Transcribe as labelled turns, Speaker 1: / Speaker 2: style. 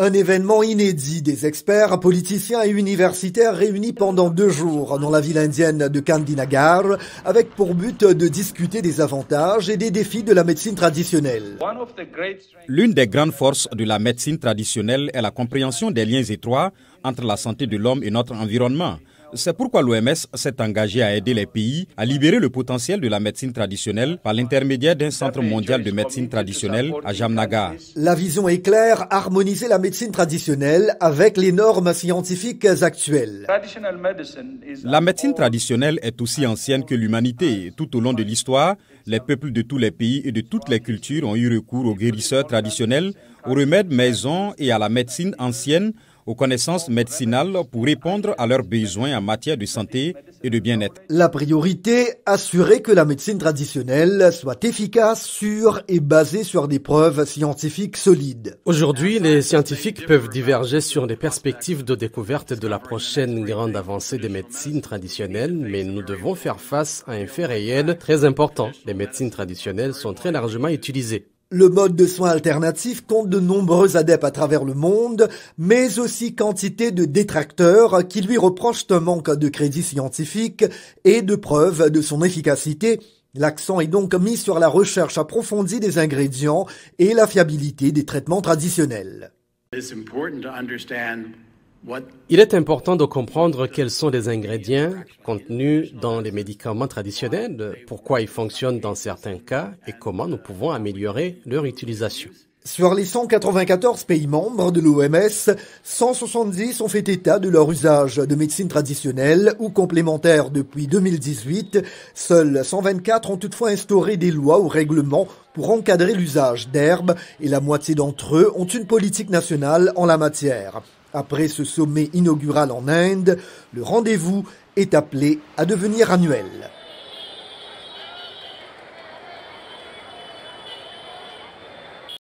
Speaker 1: Un événement inédit des experts, politiciens et universitaires réunis pendant deux jours dans la ville indienne de Kandinagar avec pour but de discuter des avantages et des défis de la médecine traditionnelle.
Speaker 2: L'une des grandes forces de la médecine traditionnelle est la compréhension des liens étroits entre la santé de l'homme et notre environnement. C'est pourquoi l'OMS s'est engagée à aider les pays à libérer le potentiel de la médecine traditionnelle par l'intermédiaire d'un centre mondial de médecine traditionnelle à Jamnagar.
Speaker 1: La vision est claire, harmoniser la médecine traditionnelle avec les normes scientifiques actuelles.
Speaker 2: La médecine traditionnelle est aussi ancienne que l'humanité. Tout au long de l'histoire, les peuples de tous les pays et de toutes les cultures ont eu recours aux guérisseurs traditionnels, aux remèdes maison et à la médecine ancienne aux connaissances médicinales pour répondre à leurs besoins en matière de santé et de bien-être.
Speaker 1: La priorité, assurer que la médecine traditionnelle soit efficace, sûre et basée sur des preuves scientifiques solides. Aujourd'hui, les
Speaker 3: scientifiques peuvent diverger sur les perspectives de découverte de la prochaine grande avancée des médecines traditionnelles, mais nous devons faire face à un fait réel très important. Les médecines traditionnelles sont très largement utilisées
Speaker 1: le mode de soins alternatif compte de nombreux adeptes à travers le monde, mais aussi quantité de détracteurs qui lui reprochent un manque de crédit scientifique et de preuves de son efficacité. L'accent est donc mis sur la recherche approfondie des ingrédients et la fiabilité des traitements traditionnels.
Speaker 3: Il est important de comprendre quels sont les ingrédients contenus dans les médicaments traditionnels, pourquoi ils fonctionnent dans certains cas et comment nous pouvons améliorer leur utilisation.
Speaker 1: Sur les 194 pays membres de l'OMS, 170 ont fait état de leur usage de médecine traditionnelle ou complémentaire depuis 2018. Seuls 124 ont toutefois instauré des lois ou règlements pour encadrer l'usage d'herbes et la moitié d'entre eux ont une politique nationale en la matière. Après ce sommet inaugural en Inde, le rendez-vous est appelé à devenir annuel.